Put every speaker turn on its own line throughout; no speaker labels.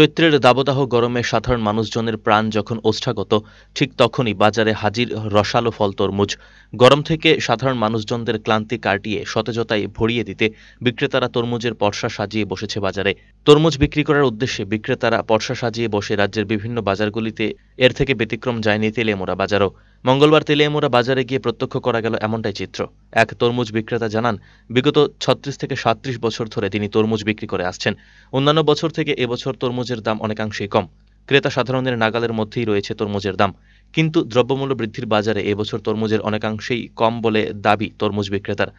চৈত্রের দাবদাহ গরমে সাধারণ মানুষজনের প্রাণ যখন ওষ্ঠাগত ঠিক তখনই বাজারে হাজির রসালো ফল তরমুজ গরম থেকে সাধারণ মানুষজনদের ক্লান্তি কাটিয়ে সতেজতায় ভরিয়ে দিতে বিক্রেতারা তরমুজের পর্সা সাজিয়ে বসেছে বাজারে তরমুজ বিক্রি করার উদ্দেশ্যে বিক্রেতারা পর্সা সাজিয়ে বসে রাজ্যের বিভিন্ন বাজারগুলিতে এর থেকে ব্যতিক্রম যায়নি তেলেমোড়া বাজারও মঙ্গলবার তেলিয়ামুড়া বাজারে গিয়ে প্রত্যক্ষ করা গেল এমনটাই চিত্র এক তরমুজ বিক্রেতা জানান বিগত ছত্রিশ থেকে সাত্রিশ বছর ধরে তিনি তরমুজ বিক্রি করে আসছেন অন্যান্য বছর থেকে এবছর তরমুজের দাম অনেকাংশেই কম ক্রেতা সাধারণের নাগালের মধ্যেই রয়েছে তরমুজের দাম কিন্তু দ্রব্যমূল্য বৃদ্ধির বাজারে এবছর তরমুজের অনেকাংশেই কম বলে দাবি তরমুজ বিক্রেতার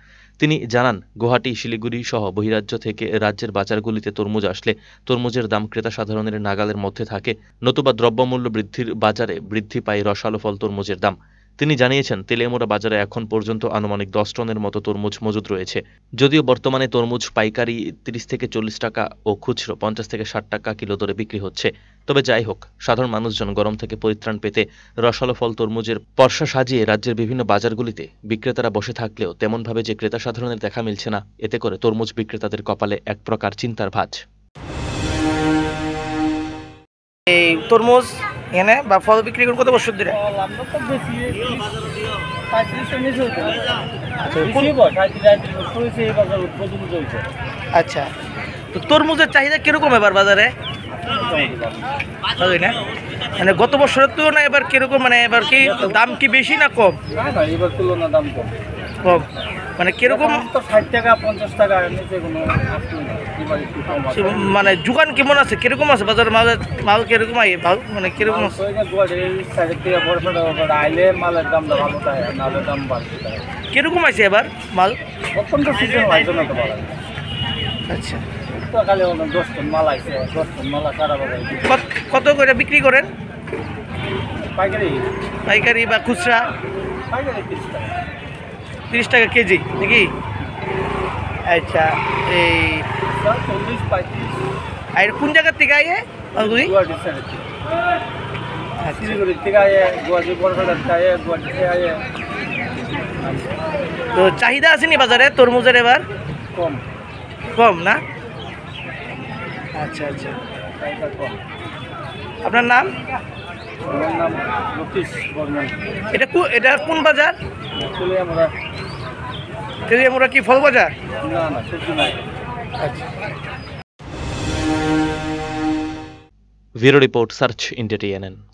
তিনি জানান গুয়াহাটি শিলিগুড়ি সহ বহিরাজ্য থেকে রাজ্যের বাজারগুলিতে তরমুজ আসলে তরমুজের দাম ক্রেতা সাধারণের নাগালের মধ্যে থাকে নতুবা দ্রব্যমূল্য বৃদ্ধির বাজারে বৃদ্ধি পায় রসালো ফল তরমুজের দাম তিনি জানিয়েছেন তেলেমোড়া বাজারে এখন পর্যন্ত আনুমানিক দশ টনের মতো তরমুজ মজুদ রয়েছে যদিও বর্তমানে তরমুজ পাইকারি তিরিশ থেকে চল্লিশ টাকা ও খুচরো পঞ্চাশ থেকে ষাট টাকা কিলো দরে বিক্রি হচ্ছে তবে যাই হোক সাধারণ মানুষজন গরম থেকে পরিত্রাণ পেতে রসালো ফল তরমুজের পর্ষা সাজিয়ে রাজ্যের বিভিন্ন বাজারগুলিতে বিক্রেতারা বসে থাকলেও তেমনভাবে যে ক্রেতা সাধারণের দেখা মিলছে না এতে করে তরমুজ বিক্রেতাদের কপালে এক প্রকার চিন্তার ভাঁজ
এই তরমুজ এনে বা ফল বিক্রি করুন কত বছর ধরে আচ্ছা, আচ্ছা তো তরমুজের চাহিদা কিরকম এবার বাজারে না মানে গত বছরের তুলনায় এবার কিরকম মানে এবার কি দাম কি বেশি না কম এবার তুলনা দাম কম কম মানে কিরকম টাকা টাকা মানে যোগান কেমন আছে কিরকম আছে বাজারে মাল মাল কিরকম আই ভাল মানে কিরকম আছে মালের দাম দাম কিরকম আছে এবার মাল অত্যন্ত আচ্ছা মাল মাল কত করে বিক্রি করেন পাইকারি পাইকারি বা খুচরা পাইকারি তিরিশ টাকা কেজি নাকি আচ্ছা এই আর কোন জায়গার থেকে আইয়ে মালগুলি তো চাহিদা আসেনি বাজারে তরমুজের এবার কম কম না আচ্ছা আচ্ছা আপনার নাম আমার নাম এটা এটা কোন বাজার তেলিয়ামোড়া তেলিয়ামোড়া কি ফল বাজার না না সার্চ নাই আচ্ছা
Video